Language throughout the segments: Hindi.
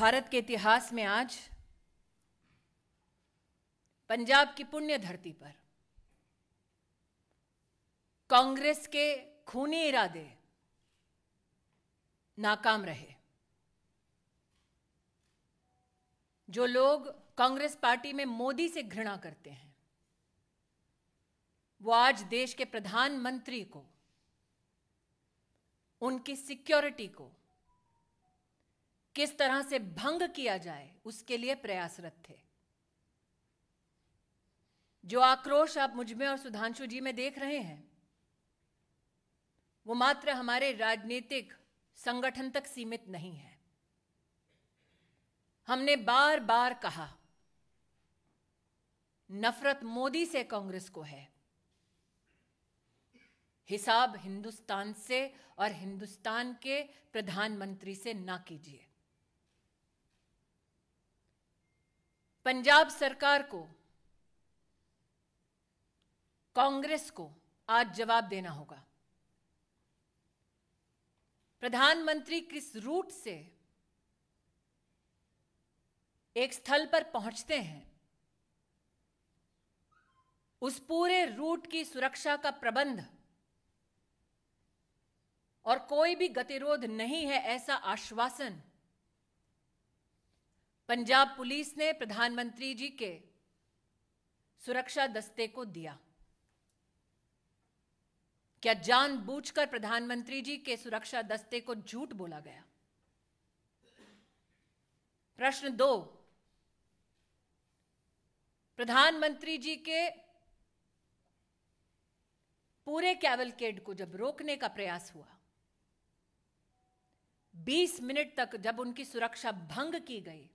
भारत के इतिहास में आज पंजाब की पुण्य धरती पर कांग्रेस के खूनी इरादे नाकाम रहे जो लोग कांग्रेस पार्टी में मोदी से घृणा करते हैं वो आज देश के प्रधानमंत्री को उनकी सिक्योरिटी को किस तरह से भंग किया जाए उसके लिए प्रयासरत थे जो आक्रोश आप मुझमें और सुधांशु जी में देख रहे हैं वो मात्र हमारे राजनीतिक संगठन तक सीमित नहीं है हमने बार बार कहा नफरत मोदी से कांग्रेस को है हिसाब हिंदुस्तान से और हिंदुस्तान के प्रधानमंत्री से ना कीजिए पंजाब सरकार को कांग्रेस को आज जवाब देना होगा प्रधानमंत्री किस रूट से एक स्थल पर पहुंचते हैं उस पूरे रूट की सुरक्षा का प्रबंध और कोई भी गतिरोध नहीं है ऐसा आश्वासन पंजाब पुलिस ने प्रधानमंत्री जी के सुरक्षा दस्ते को दिया क्या जानबूझकर प्रधानमंत्री जी के सुरक्षा दस्ते को झूठ बोला गया प्रश्न दो प्रधानमंत्री जी के पूरे कैवलकेड को जब रोकने का प्रयास हुआ 20 मिनट तक जब उनकी सुरक्षा भंग की गई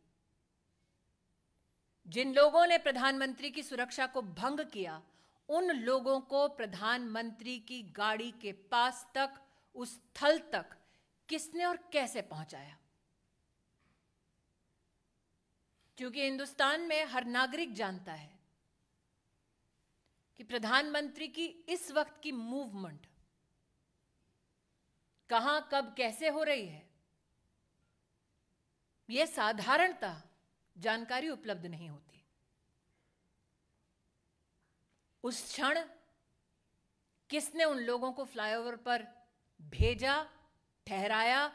जिन लोगों ने प्रधानमंत्री की सुरक्षा को भंग किया उन लोगों को प्रधानमंत्री की गाड़ी के पास तक उस स्थल तक किसने और कैसे पहुंचाया क्योंकि हिंदुस्तान में हर नागरिक जानता है कि प्रधानमंत्री की इस वक्त की मूवमेंट कहां कब कैसे हो रही है यह साधारणता जानकारी उपलब्ध नहीं होती उस क्षण किसने उन लोगों को फ्लाईओवर पर भेजा ठहराया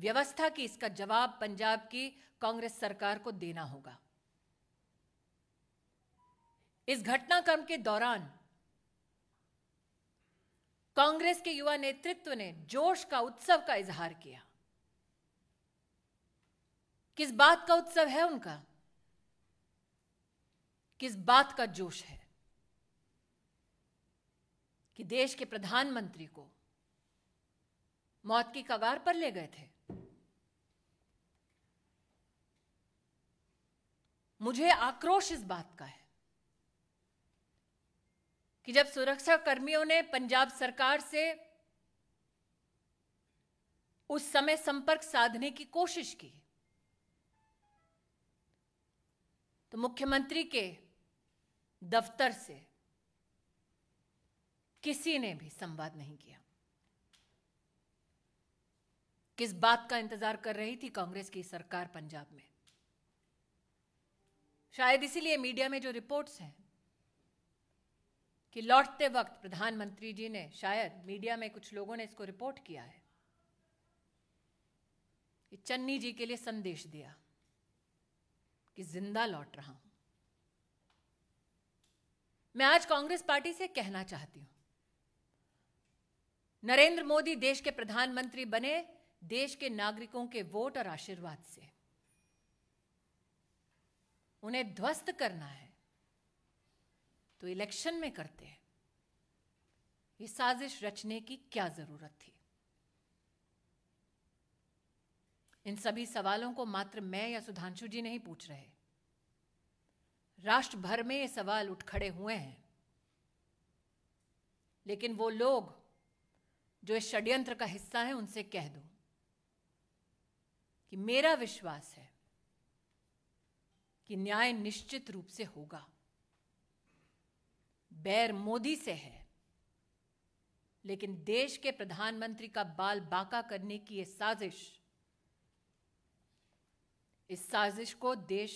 व्यवस्था की इसका जवाब पंजाब की कांग्रेस सरकार को देना होगा इस घटनाक्रम के दौरान कांग्रेस के युवा नेतृत्व ने जोश का उत्सव का इजहार किया किस बात का उत्सव है उनका किस बात का जोश है कि देश के प्रधानमंत्री को मौत की कगार पर ले गए थे मुझे आक्रोश इस बात का है कि जब सुरक्षा कर्मियों ने पंजाब सरकार से उस समय संपर्क साधने की कोशिश की तो मुख्यमंत्री के दफ्तर से किसी ने भी संवाद नहीं किया किस बात का इंतजार कर रही थी कांग्रेस की सरकार पंजाब में शायद इसीलिए मीडिया में जो रिपोर्ट्स हैं कि लौटते वक्त प्रधानमंत्री जी ने शायद मीडिया में कुछ लोगों ने इसको रिपोर्ट किया है कि चन्नी जी के लिए संदेश दिया कि जिंदा लौट रहा हूं मैं आज कांग्रेस पार्टी से कहना चाहती हूं नरेंद्र मोदी देश के प्रधानमंत्री बने देश के नागरिकों के वोट और आशीर्वाद से उन्हें ध्वस्त करना है तो इलेक्शन में करते हैं ये साजिश रचने की क्या जरूरत थी इन सभी सवालों को मात्र मैं या सुधांशु जी नहीं पूछ रहे राष्ट्र भर में ये सवाल उठ खड़े हुए हैं लेकिन वो लोग जो इस षड्यंत्र का हिस्सा है उनसे कह दो कि मेरा विश्वास है कि न्याय निश्चित रूप से होगा बैर मोदी से है लेकिन देश के प्रधानमंत्री का बाल बाका करने की यह साजिश इस साजिश को देश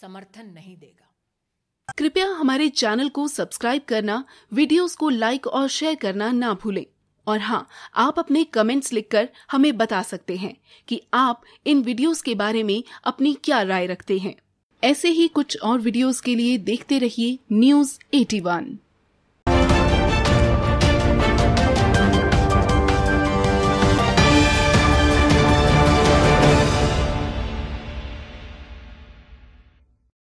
समर्थन नहीं देगा कृपया हमारे चैनल को सब्सक्राइब करना वीडियोस को लाइक और शेयर करना ना भूलें और हाँ आप अपने कमेंट्स लिखकर हमें बता सकते हैं कि आप इन वीडियोस के बारे में अपनी क्या राय रखते हैं ऐसे ही कुछ और वीडियोस के लिए देखते रहिए न्यूज 81